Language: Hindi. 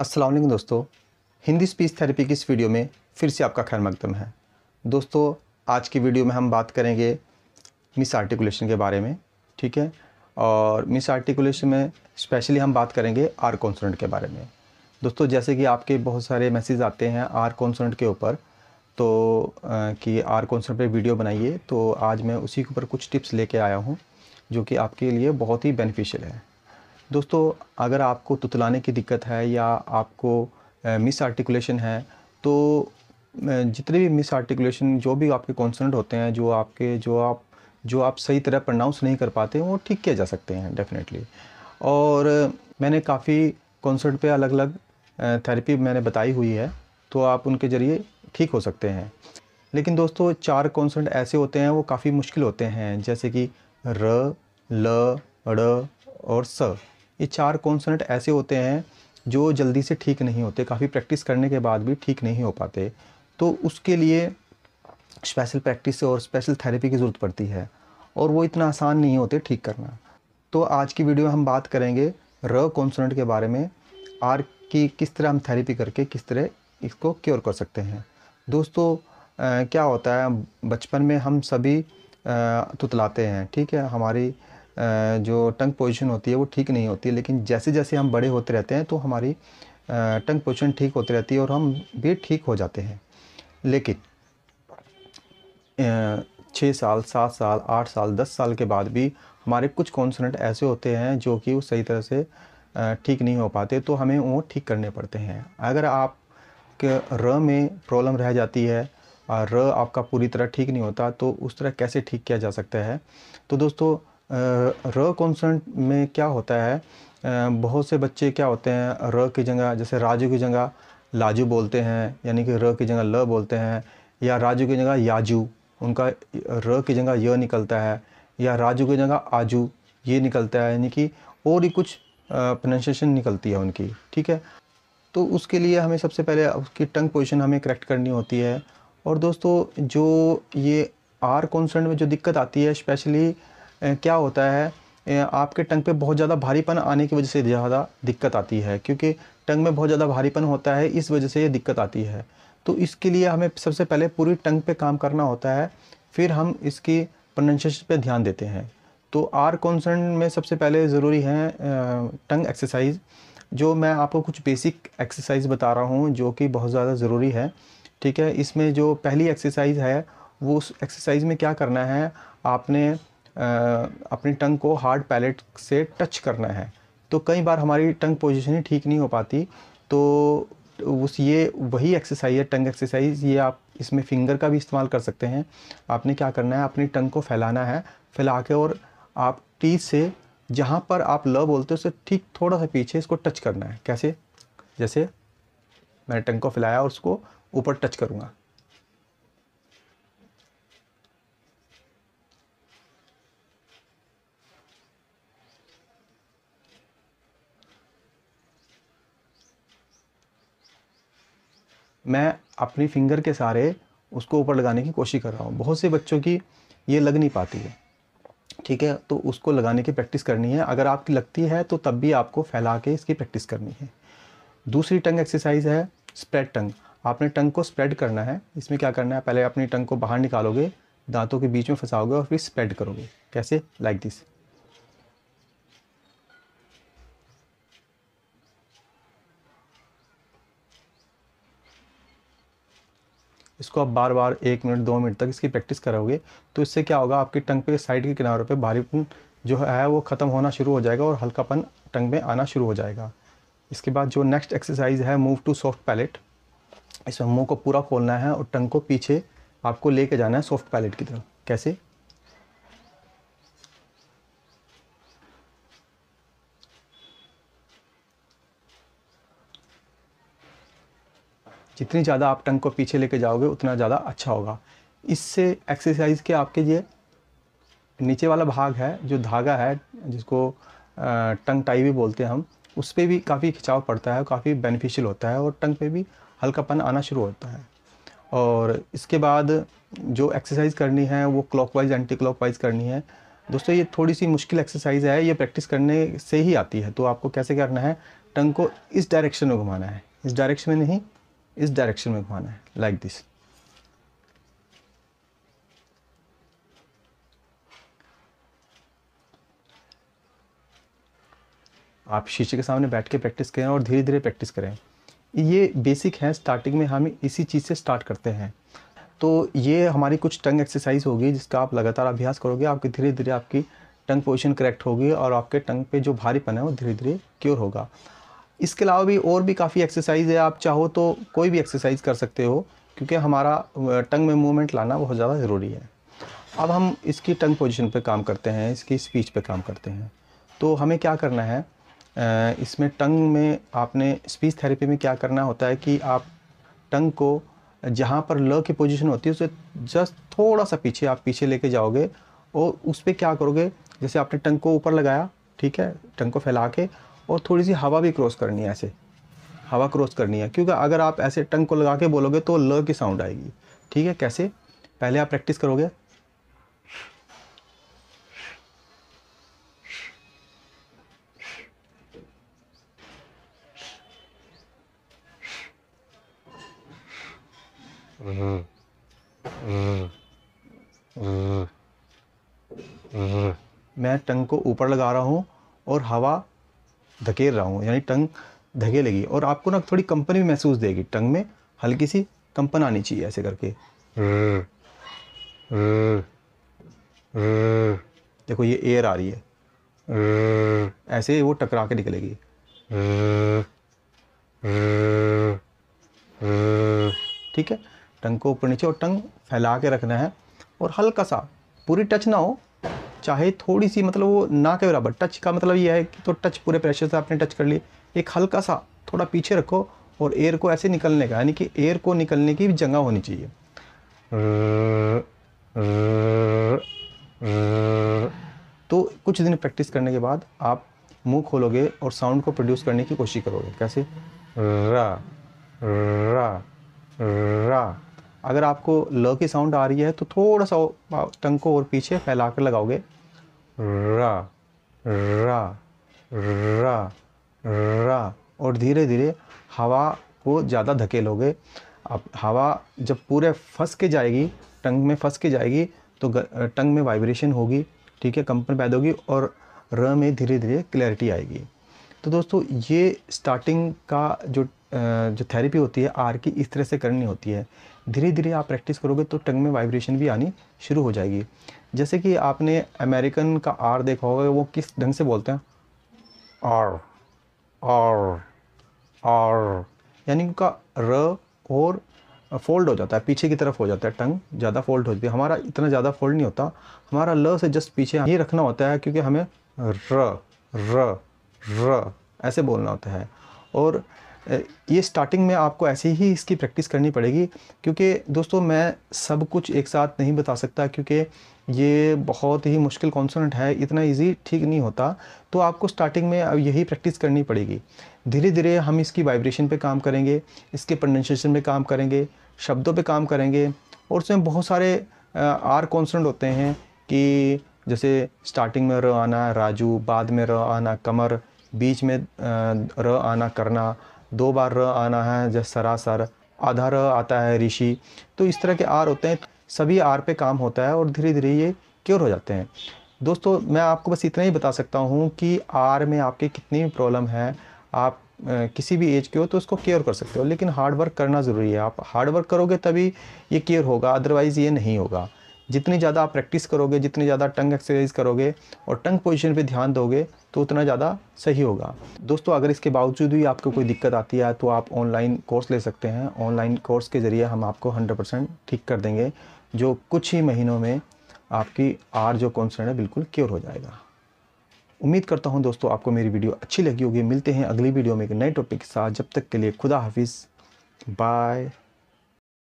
असलम दोस्तों हिंदी स्पीच थेरेपी की इस वीडियो में फिर से आपका खैर मकदम है दोस्तों आज की वीडियो में हम बात करेंगे मिस आर्टिकुलेशन के बारे में ठीक है और मिस आर्टिकुलेशन में स्पेशली हम बात करेंगे आर कॉन्सोनेंट के बारे में दोस्तों जैसे कि आपके बहुत सारे मैसेज आते हैं आर कॉन्सोनेंट के ऊपर तो कि आर कॉन्सोनेंट पर वीडियो बनाइए तो आज मैं उसी के ऊपर कुछ टिप्स लेके आया हूँ जो कि आपके लिए बहुत ही बेनिफिशियल है दोस्तों अगर आपको तुतलाने की दिक्कत है या आपको मिस आर्टिकुलेशन है तो जितने भी मिस आर्टिकुलेशन जो भी आपके कॉन्सनट होते हैं जो आपके जो आप जो आप सही तरह प्रनाउंस नहीं कर पाते वो ठीक किया जा सकते हैं डेफिनेटली और मैंने काफ़ी कॉन्सर्ट पे अलग अलग थेरेपी मैंने बताई हुई है तो आप उनके ज़रिए ठीक हो सकते हैं लेकिन दोस्तों चार कॉन्सर्ट ऐसे होते हैं वो काफ़ी मुश्किल होते हैं जैसे कि र ल ड़ और स ये चार कॉन्सनेंट ऐसे होते हैं जो जल्दी से ठीक नहीं होते काफ़ी प्रैक्टिस करने के बाद भी ठीक नहीं हो पाते तो उसके लिए स्पेशल प्रैक्टिस और स्पेशल थेरेपी की ज़रूरत पड़ती है और वो इतना आसान नहीं होते ठीक करना तो आज की वीडियो में हम बात करेंगे र कॉन्सनेंट के बारे में आर की किस तरह हम थेरेपी करके किस तरह इसको क्योर कर सकते हैं दोस्तों आ, क्या होता है बचपन में हम सभी तुतलाते हैं ठीक है हमारी जो टंग पोजीशन होती है वो ठीक नहीं होती है लेकिन जैसे जैसे हम बड़े होते रहते हैं तो हमारी टंग पोजीशन ठीक होती रहती है और हम भी ठीक हो जाते हैं लेकिन छः साल सात साल आठ साल दस साल के बाद भी हमारे कुछ कॉन्सनेंट ऐसे होते हैं जो कि वो सही तरह से ठीक नहीं हो पाते तो हमें वो ठीक करने पड़ते हैं अगर आप के र में प्रॉब्लम रह जाती है और र आपका पूरी तरह ठीक नहीं होता तो उस तरह कैसे ठीक किया जा सकता है तो दोस्तों र कॉन्सोनेंट में क्या होता है बहुत से बच्चे क्या होते हैं र की जगह जैसे राजू की जगह लाजू बोलते हैं यानी कि र की जगह ल बोलते हैं या राजू की जगह याजू उनका र की जगह य निकलता है या राजू की जगह आजू ये निकलता है यानी कि और ही कुछ प्रोनाउंसिएशन निकलती है उनकी ठीक है तो उसके लिए हमें सबसे पहले उसकी टंग पोजिशन हमें करेक्ट करनी होती है और दोस्तों जो ये आर कॉन्सेंट में जो दिक्कत आती है स्पेशली क्या होता है आपके टंग पे बहुत ज़्यादा भारीपन आने की वजह से ज़्यादा दिक्कत आती है क्योंकि टंग में बहुत ज़्यादा भारीपन होता है इस वजह से ये दिक्कत आती है तो इसके लिए हमें सबसे पहले पूरी टंग पे काम करना होता है फिर हम इसकी प्रोनाउंसिएशन पे ध्यान देते हैं तो आर कॉन्सर्न में सबसे पहले ज़रूरी है टंग एक्सरसाइज जो मैं आपको कुछ बेसिक एक्सरसाइज बता रहा हूँ जो कि बहुत ज़्यादा ज़रूरी है ठीक है इसमें जो पहली एक्सरसाइज है वो उस एक्सरसाइज में क्या करना है आपने अपनी टंग को हार्ड पैलेट से टच करना है तो कई बार हमारी टंग पोजिशन ही ठीक नहीं हो पाती तो उस ये वही एक्सरसाइज है टंग एक्सरसाइज ये आप इसमें फिंगर का भी इस्तेमाल कर सकते हैं आपने क्या करना है अपनी टंग को फैलाना है फैला के और आप टी से जहाँ पर आप ल बोलते हो उससे ठीक थोड़ा सा पीछे इसको टच करना है कैसे जैसे मैंने टंग को फैलाया और उसको ऊपर टच करूँगा मैं अपनी फिंगर के सहारे उसको ऊपर लगाने की कोशिश कर रहा हूँ बहुत से बच्चों की ये लग नहीं पाती है ठीक है तो उसको लगाने की प्रैक्टिस करनी है अगर आपकी लगती है तो तब भी आपको फैला के इसकी प्रैक्टिस करनी है दूसरी टंग एक्सरसाइज है स्प्रेड टंग आपने टंग को स्प्रेड करना है इसमें क्या करना है पहले अपनी टंग को बाहर निकालोगे दांतों के बीच में फंसाओगे और फिर स्प्रेड करोगे कैसे लाइक like दिस इसको आप बार बार एक मिनट दो मिनट तक इसकी प्रैक्टिस करोगे तो इससे क्या होगा आपकी टंग पे साइड के किनारों पे भारीपन जो है वो ख़त्म होना शुरू हो जाएगा और हल्कापन टंग में आना शुरू हो जाएगा इसके बाद जो नेक्स्ट एक्सरसाइज है मूव टू सॉफ्ट पैलेट इसमें मुँह को पूरा खोलना है और टंग को पीछे आपको ले जाना है सॉफ्ट पैलेट की तरफ कैसे जितनी ज़्यादा आप टंग को पीछे लेके जाओगे उतना ज़्यादा अच्छा होगा इससे एक्सरसाइज के आपके ये नीचे वाला भाग है जो धागा है जिसको टंग टाई भी बोलते हैं हम उस पर भी काफ़ी खिंचाव पड़ता है काफ़ी बेनिफिशियल होता है और टंग पे भी हल्कापन आना शुरू होता है और इसके बाद जो एक्सरसाइज करनी है वो क्लॉकवाइज एंटी वाइज करनी है दोस्तों ये थोड़ी सी मुश्किल एक्सरसाइज है ये प्रैक्टिस करने से ही आती है तो आपको कैसे करना है टंग को इस डायरेक्शन में घुमाना है इस डायरेक्शन में नहीं इस डायरेक्शन में घुमाना है लाइक like दिस आप शीशे के सामने बैठ के प्रैक्टिस करें और धीरे धीरे प्रैक्टिस करें ये बेसिक है स्टार्टिंग में हम इसी चीज़ से स्टार्ट करते हैं तो ये हमारी कुछ टंग एक्सरसाइज होगी जिसका आप लगातार अभ्यास करोगे आपके धीरे धीरे आपकी टंग पोजीशन करेक्ट होगी और आपके टंग पे जो भारीपन है वो धीरे धीरे क्योर होगा इसके अलावा भी और भी काफ़ी एक्सरसाइज है आप चाहो तो कोई भी एक्सरसाइज कर सकते हो क्योंकि हमारा टंग में मूवमेंट लाना बहुत ज़्यादा ज़रूरी है अब हम इसकी टंग पोजिशन पर काम करते हैं इसकी स्पीच पर काम करते हैं तो हमें क्या करना है इसमें टंग में आपने स्पीच थेरेपी में क्या करना होता है कि आप टंग को जहाँ पर ल की पोजीशन होती है उसे जस्ट थोड़ा सा पीछे आप पीछे लेके जाओगे और उस पर क्या करोगे जैसे आपने टंग को ऊपर लगाया ठीक है टंग को फैला के और थोड़ी सी हवा भी क्रॉस करनी है ऐसे हवा क्रॉस करनी है क्योंकि अगर आप ऐसे टंग को लगा के बोलोगे तो ल की साउंड आएगी ठीक है कैसे पहले आप प्रैक्टिस करोगे मैं टंग को ऊपर लगा रहा हूँ और हवा धकेल रहा हूँ यानी टंग धकेलेगी और आपको ना थोड़ी कंपनी महसूस देगी टंग में हल्की सी कंपन आनी चाहिए ऐसे करके देखो ये एयर आ रही है ऐसे वो टकरा के निकलेगी ठीक है टंग को ऊपर नीचे और टंग फैला के रखना है और हल्का सा पूरी टच ना हो चाहे थोड़ी सी मतलब वो ना के बराबर टच का मतलब ये है कि तो टच पूरे प्रेशर से आपने टच कर लिए एक हल्का सा थोड़ा पीछे रखो और एयर को ऐसे निकलने का यानी कि एयर को निकलने की जगह होनी चाहिए तो कुछ दिन प्रैक्टिस करने के बाद आप मुंह खोलोगे और साउंड को प्रोड्यूस करने की कोशिश करोगे कैसे रा रा रा अगर आपको ल की साउंड आ रही है तो थोड़ा सा टंग को और पीछे फैला कर लगाओगे रा रा रा रा और धीरे धीरे हवा को ज़्यादा धकेलोगे अब हवा जब पूरे फंस के जाएगी टंग में फंस के जाएगी तो टंग में वाइब्रेशन होगी ठीक है कंपन पैदा होगी और र में धीरे धीरे क्लैरिटी आएगी तो दोस्तों ये स्टार्टिंग का जो जो थेरेपी होती है आर की इस तरह से करनी होती है धीरे धीरे आप प्रैक्टिस करोगे तो टंग में वाइब्रेशन भी आनी शुरू हो जाएगी जैसे कि आपने अमेरिकन का आर देखा होगा वो किस ढंग से बोलते हैं आर आर आर यानी उनका र और फोल्ड हो जाता है पीछे की तरफ हो जाता है टंग ज़्यादा फोल्ड हो जाती है हमारा इतना ज़्यादा फोल्ड नहीं होता हमारा ल से जस्ट पीछे ये रखना होता है क्योंकि हमें र र र ऐसे बोलना होता है और ये स्टार्टिंग में आपको ऐसे ही इसकी प्रैक्टिस करनी पड़ेगी क्योंकि दोस्तों मैं सब कुछ एक साथ नहीं बता सकता क्योंकि ये बहुत ही मुश्किल कॉन्सोनेंट है इतना इजी ठीक नहीं होता तो आपको स्टार्टिंग में अब यही प्रैक्टिस करनी पड़ेगी धीरे धीरे हम इसकी वाइब्रेशन पे काम करेंगे इसके प्रोनाउंसिएशन पे काम करेंगे शब्दों पे काम करेंगे और उसमें बहुत सारे आर कॉन्सोनेंट होते हैं कि जैसे स्टार्टिंग में र आना राजू बाद में र आना कमर बीच में र आना करना दो बार र आना है जैसे सरासर आधा र आता है ऋषि तो इस तरह के आर होते हैं सभी आर पे काम होता है और धीरे धीरे ये क्योर हो जाते हैं दोस्तों मैं आपको बस इतना ही बता सकता हूँ कि आर में आपके कितनी भी प्रॉब्लम है आप किसी भी एज के हो तो उसको केयर कर सकते हो लेकिन हार्ड वर्क करना ज़रूरी है आप हार्ड वर्क करोगे तभी ये केयर होगा अदरवाइज़ ये नहीं होगा जितनी ज़्यादा आप प्रैक्टिस करोगे जितनी ज़्यादा टंग एक्सरसाइज करोगे और टंग पोजीशन पे ध्यान दोगे तो उतना ज़्यादा सही होगा दोस्तों अगर इसके बावजूद भी आपको कोई दिक्कत आती है तो आप ऑनलाइन कोर्स ले सकते हैं ऑनलाइन कोर्स के ज़रिए हम आपको हंड्रेड ठीक कर देंगे जो कुछ ही महीनों में आपकी आर जो कॉन्सर्न है बिल्कुल क्योर हो जाएगा उम्मीद करता हूँ दोस्तों आपको मेरी वीडियो अच्छी लगी होगी मिलते हैं अगली वीडियो में एक नए टॉपिक के साथ जब तक के लिए खुदा हाफिज़ बाय